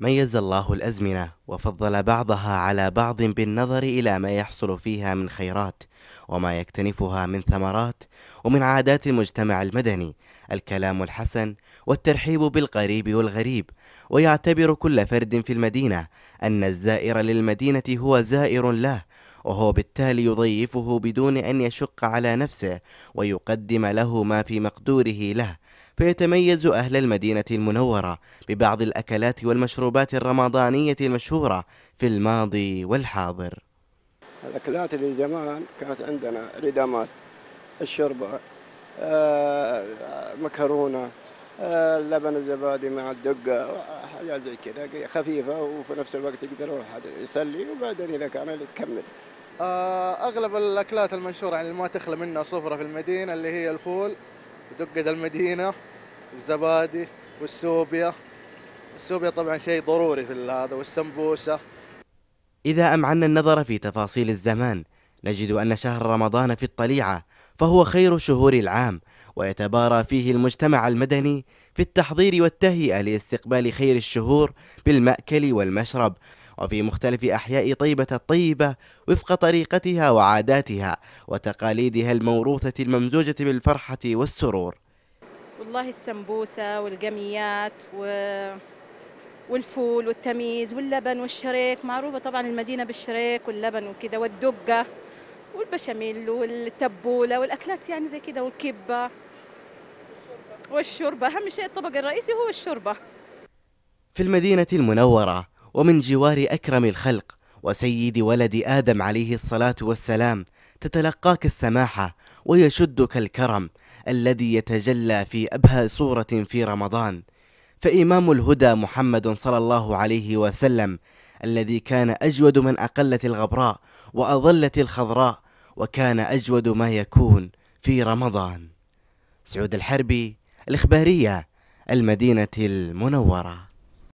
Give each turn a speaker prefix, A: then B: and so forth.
A: ميز الله الازمنه وفضل بعضها على بعض بالنظر الى ما يحصل فيها من خيرات وما يكتنفها من ثمرات ومن عادات المجتمع المدني الكلام الحسن والترحيب بالقريب والغريب ويعتبر كل فرد في المدينه ان الزائر للمدينه هو زائر له وهو بالتالي يضيفه بدون أن يشق على نفسه ويقدم له ما في مقدوره له فيتميز أهل المدينة المنورة ببعض الأكلات والمشروبات الرمضانية المشهورة في الماضي والحاضر
B: الأكلات اللي زمان كانت عندنا ردامات الشوربة آه، مكرونة اللبن آه، الزبادي مع الدقة حاجه زي كذا خفيفه وفي نفس الوقت يقدروا يصلي وبعدين اذا كان يكمل
C: آه، اغلب الاكلات المنشوره يعني ما تخلى منها صفره في المدينه اللي هي الفول ودقه المدينه والزبادي والسوبيا السوبيا طبعا شيء ضروري في هذا والسمبوسه
A: اذا امعنا النظر في تفاصيل الزمان نجد ان شهر رمضان في الطليعه فهو خير شهور العام ويتبارى فيه المجتمع المدني في التحضير والتهيئة لاستقبال خير الشهور بالمأكل والمشرب وفي مختلف أحياء طيبة الطيبة وفق طريقتها وعاداتها وتقاليدها الموروثة الممزوجة بالفرحة والسرور
D: والله السمبوسة والجميات و... والفول والتميز واللبن والشريك معروفة طبعا المدينة بالشريك واللبن وكذا والدقة والبشاميل والتبوله والاكلات يعني زي كده والكبه والشوربه اهم شيء الطبق الرئيسي هو الشوربه
A: في المدينه المنوره ومن جوار اكرم الخلق وسيد ولد ادم عليه الصلاه والسلام تتلقاك السماحه ويشدك الكرم الذي يتجلى في ابهى صوره في رمضان فامام الهدى محمد صلى الله عليه وسلم الذي كان أجود من أقلت الغبراء وأظلت الخضراء وكان أجود ما يكون في رمضان سعود الحربي الإخبارية المدينة المنورة